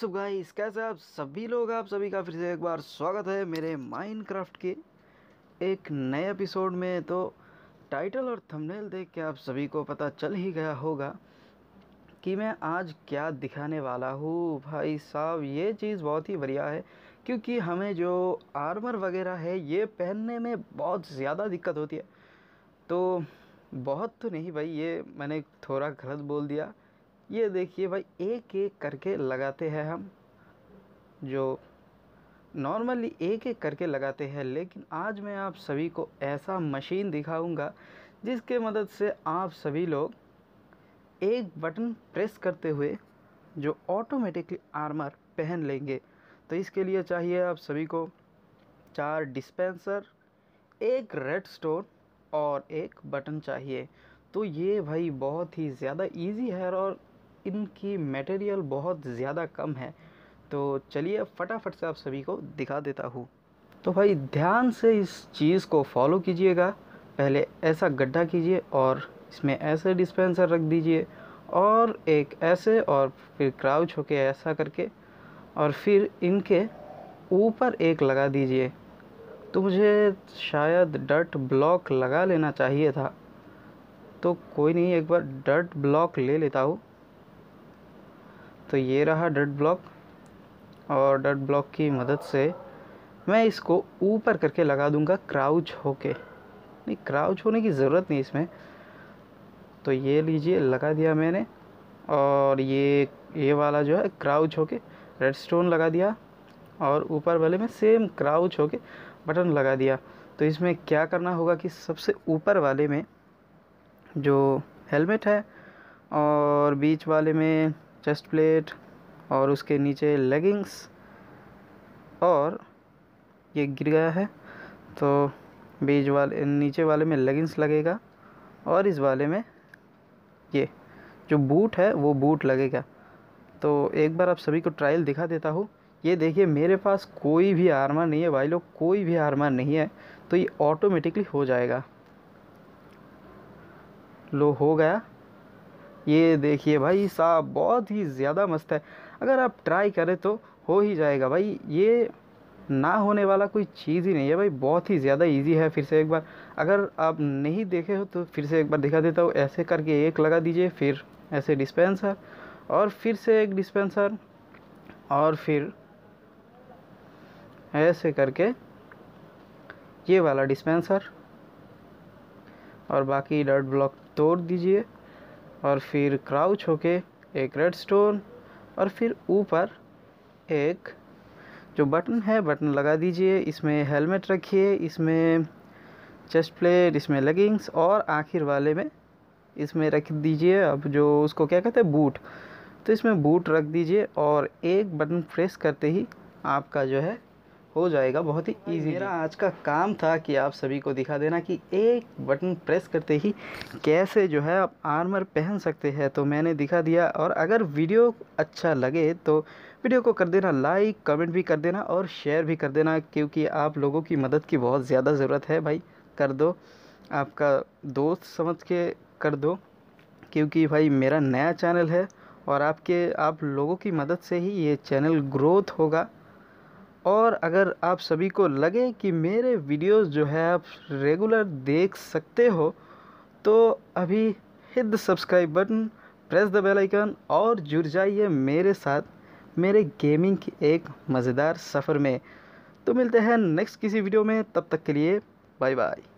सब गाइस कैसे आप सभी लोग आप सभी का फिर से एक बार स्वागत है मेरे माइनक्राफ्ट के एक नए एपिसोड में तो टाइटल और थंबनेल देख के आप सभी को पता चल ही गया होगा कि मैं आज क्या दिखाने वाला हूँ भाई साहब ये चीज़ बहुत ही बढ़िया है क्योंकि हमें जो आर्मर वगैरह है ये पहनने में बहुत ज़्यादा दिक्कत होती है तो बहुत तो नहीं भाई ये मैंने थोड़ा गलत बोल दिया ये देखिए भाई एक एक करके लगाते हैं हम जो नॉर्मली एक एक करके लगाते हैं लेकिन आज मैं आप सभी को ऐसा मशीन दिखाऊंगा जिसके मदद से आप सभी लोग एक बटन प्रेस करते हुए जो ऑटोमेटिकली आर्मर पहन लेंगे तो इसके लिए चाहिए आप सभी को चार डिस्पेंसर एक रेड स्टोन और एक बटन चाहिए तो ये भाई बहुत ही ज़्यादा इजी है और इनकी मटेरियल बहुत ज़्यादा कम है तो चलिए फटाफट से आप सभी को दिखा देता हूँ तो भाई ध्यान से इस चीज़ को फॉलो कीजिएगा पहले ऐसा गड्ढा कीजिए और इसमें ऐसे डिस्पेंसर रख दीजिए और एक ऐसे और फिर क्राउच होके ऐसा करके और फिर इनके ऊपर एक लगा दीजिए तो मुझे शायद डर्ट ब्लॉक लगा लेना चाहिए था तो कोई नहीं एक बार डर्ट ब्लॉक ले लेता हूँ तो ये रहा डट ब्लॉक और डट ब्लॉक की मदद से मैं इसको ऊपर करके लगा दूंगा क्राउच होके नहीं क्राउच होने की ज़रूरत नहीं इसमें तो ये लीजिए लगा दिया मैंने और ये ये वाला जो है क्राउच होके रेड स्टोन लगा दिया और ऊपर वाले में सेम क्राउच होके बटन लगा दिया तो इसमें क्या करना होगा कि सबसे ऊपर वाले में जो हेलमेट है और बीच वाले में चेस्ट प्लेट और उसके नीचे लेगिंग्स और ये गिर गया है तो बीज वाले नीचे वाले में लेगिंग्स लगेगा और इस वाले में ये जो बूट है वो बूट लगेगा तो एक बार आप सभी को ट्रायल दिखा देता हूँ ये देखिए मेरे पास कोई भी आर्मा नहीं है भाई लोग कोई भी आर्मा नहीं है तो ये ऑटोमेटिकली हो जाएगा लो हो गया ये देखिए भाई साहब बहुत ही ज़्यादा मस्त है अगर आप ट्राई करें तो हो ही जाएगा भाई ये ना होने वाला कोई चीज़ ही नहीं है भाई बहुत ही ज़्यादा इजी है फिर से एक बार अगर आप नहीं देखे हो तो फिर से एक बार दिखा देता हूँ ऐसे करके एक लगा दीजिए फिर ऐसे डिस्पेंसर और फिर से एक डिस्पेंसर और फिर ऐसे करके ये वाला डिस्पेंसर और बाकी डर्ट ब्लॉक तोड़ दीजिए और फिर क्राउच होके एक रेड स्टोन और फिर ऊपर एक जो बटन है बटन लगा दीजिए इसमें हेलमेट रखिए इसमें चेस्ट प्लेट इसमें लेगिंग्स और आखिर वाले में इसमें रख दीजिए अब जो उसको क्या कहते हैं बूट तो इसमें बूट रख दीजिए और एक बटन प्रेस करते ही आपका जो है हो जाएगा बहुत ही ईजी मेरा आज का काम था कि आप सभी को दिखा देना कि एक बटन प्रेस करते ही कैसे जो है आप आर्मर पहन सकते हैं तो मैंने दिखा दिया और अगर वीडियो अच्छा लगे तो वीडियो को कर देना लाइक कमेंट भी कर देना और शेयर भी कर देना क्योंकि आप लोगों की मदद की बहुत ज़्यादा ज़रूरत है भाई कर दो आपका दोस्त समझ के कर दो क्योंकि भाई मेरा नया चैनल है और आपके आप लोगों की मदद से ही ये चैनल ग्रोथ होगा और अगर आप सभी को लगे कि मेरे वीडियोस जो है आप रेगुलर देख सकते हो तो अभी hit the subscribe button press the bell icon और जुड़ जाइए मेरे साथ मेरे गेमिंग के एक मज़ेदार सफ़र में तो मिलते हैं नेक्स्ट किसी वीडियो में तब तक के लिए बाय बाय